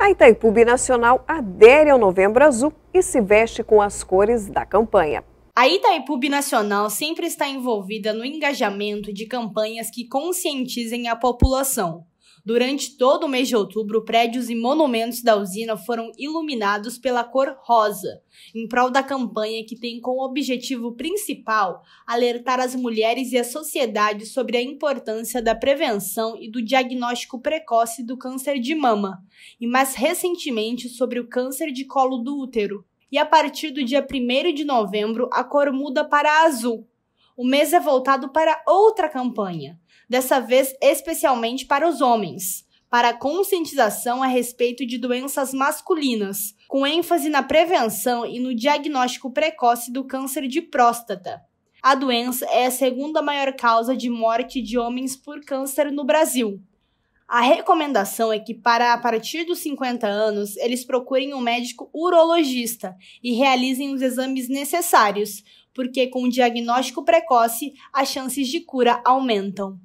A Itaipu Binacional adere ao Novembro Azul e se veste com as cores da campanha. A Itaipu Binacional sempre está envolvida no engajamento de campanhas que conscientizem a população. Durante todo o mês de outubro, prédios e monumentos da usina foram iluminados pela cor rosa, em prol da campanha que tem como objetivo principal alertar as mulheres e a sociedade sobre a importância da prevenção e do diagnóstico precoce do câncer de mama, e mais recentemente sobre o câncer de colo do útero. E a partir do dia 1 de novembro, a cor muda para azul, o mês é voltado para outra campanha, dessa vez especialmente para os homens, para a conscientização a respeito de doenças masculinas, com ênfase na prevenção e no diagnóstico precoce do câncer de próstata. A doença é a segunda maior causa de morte de homens por câncer no Brasil. A recomendação é que, para a partir dos 50 anos, eles procurem um médico urologista e realizem os exames necessários porque com o diagnóstico precoce, as chances de cura aumentam.